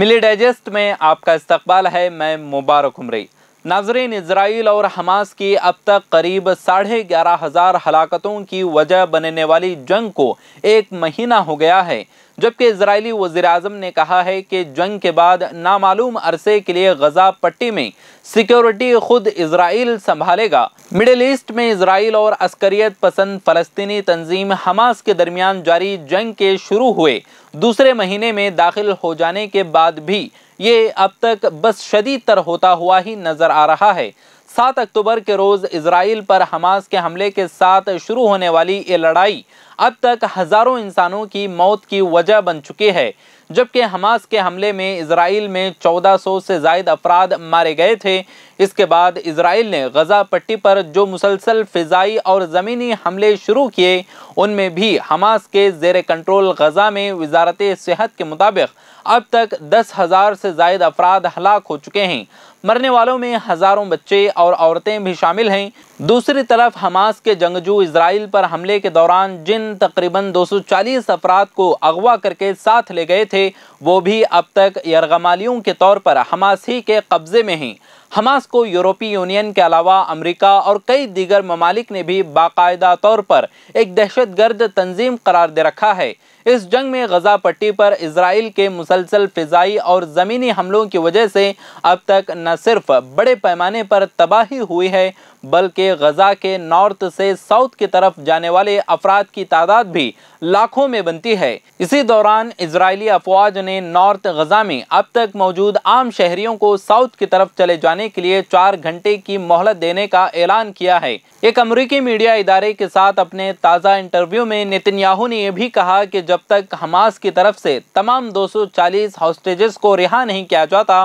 मिली digest में आपका इस्तकबाल है मैं मुबारक उमरी नाजरीन इसराइल और हमास की अब तक करीब साढ़े ग्यारह हज़ार हलाकतों की वजह बनने वाली जंग को एक महीना हो गया है जबकि इसराइली वज़ी अजम ने कहा है कि जंग के बाद नामालूम अरसे के लिए गजा पट्टी में सिक्योरिटी खुद इसराइल संभालेगा मिडिल ईस्ट में इसराइल और अस्करियत पसंद फ़लस्तनी तंजीम हमास के दरमियान जारी जंग के शुरू हुए दूसरे महीने में दाखिल हो जाने के बाद भी ये अब तक बस शदीद तर होता हुआ ही नज़र आ रहा है सात अक्टूबर के रोज़ इसराइल पर हमास के हमले के साथ शुरू होने वाली ये लड़ाई अब तक हज़ारों इंसानों की मौत की वजह बन चुकी है जबकि हमास के हमले में इसराइल में 1400 से जायद अफराद मारे गए थे इसके बाद इसराइल ने गजा पट्टी पर जो मुसलसल फ़िज़ाई और ज़मीनी हमले शुरू किए उनमें भी हमास के जेर कंट्रोल गजा में वजारत सेहत के मुताबिक अब तक दस हज़ार से जायद अफराद हलाक हो चुके हैं मरने वालों में हज़ारों बच्चे और औरतें भी शामिल हैं दूसरी तरफ हमास के जंगजू इसराइल पर हमले के दौरान जिन तकरीबन 240 अफराद को अगवा करके साथ ले गए थे वो भी अब तक यरगमालियों के तौर पर हमास ही के कब्ज़े में हैं हमास को यूरोपीय यूनियन के अलावा अमेरिका और कई दीगर ममालिक ने भी बाकायदा तौर पर एक दहशत गर्द तंजीम करार दे रखा है इस जंग में गजा पट्टी पर इसराइल के मुसलसल फिजाई और ज़मीनी हमलों की वजह से अब तक न सिर्फ बड़े पैमाने पर तबाही हुई है बल्कि गजा के नॉर्थ से साउथ की तरफ जाने वाले अफराद की तादाद भी लाखों में बनती है इसी दौरान इसराइली अफवाज ने नॉर्थ गजा में अब तक मौजूद आम शहरियों को साउथ की तरफ चले जाने जाने के लिए चार घंटे की मोहलत देने का ऐलान किया है एक अमरीकी मीडिया इदारे के साथ अपने ताज़ा इंटरव्यू में नितिनयाहू ने यह भी कहा कि जब तक हमास की तरफ से तमाम 240 सौ हॉस्टेजेस को रिहा नहीं किया जाता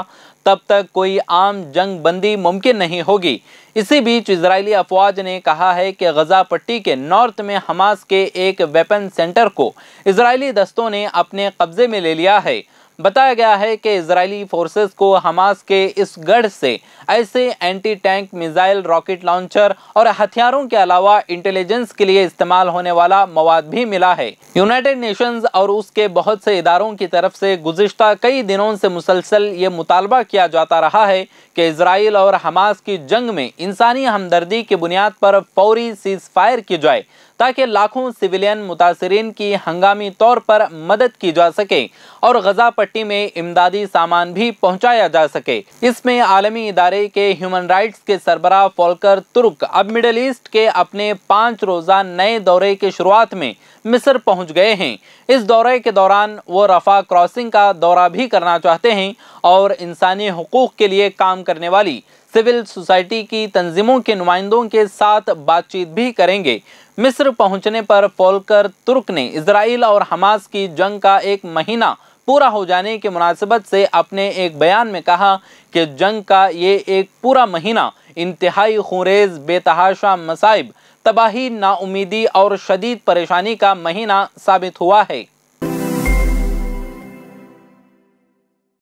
तब तक कोई आम जंग बंदी मुमकिन नहीं होगी इसी बीच इसराइली अफवाज ने कहा है कि गजा पट्टी के नॉर्थ में हमास के एक वेपन सेंटर को इसराइली दस्तों ने अपने कब्जे में ले लिया है बताया गया है कि इसराइली फोर्सेस को हमास के इस गढ़ से ऐसे anti tank missile rocket launcher और हथियारों के अलावा इंटेलिजेंस के लिए इस्तेमाल होने वाला मवाद भी मिला है यूनाइटेड नेशंस और उसके बहुत से इदारों की तरफ से गुजशत कई दिनों से मुसलसल ये मुतालबा किया जाता रहा है कि इसराइल और हमास की जंग में इंसानी हमदर्दी की बुनियाद पर फौरी सीज फायर की जाए ताकि लाखों सिविलियन मुतासरीन की हंगामी तौर पर मदद की जा सके और गजा पट्टी में इमदादी सामान भी पहुंचाया जा सके इसमें आलमी इदारे के ह्यूमन राइट्स के सरबरा फॉलकर तुर्क अब मिडल ईस्ट के अपने पाँच रोज़ा नए दौरे की शुरुआत में मिस्र पहुंच गए हैं इस दौरे के दौरान वो रफा क्रॉसिंग का दौरा भी करना चाहते हैं और इंसानी हकूक़ के लिए काम करने वाली सिविल सोसाइटी की तंजीमों के नुमाइंदों के साथ बातचीत भी करेंगे मिस्र पहुंचने पर फोलकर तुर्क ने इसराइल और हमास की जंग का एक महीना पूरा हो जाने के मुनासिबत से अपने एक बयान में कहा कि जंग का ये एक पूरा महीना इंतहाई खुरेज बेतहाशा मसाइब तबाही नाउमीदी और शदीद परेशानी का महीना साबित हुआ है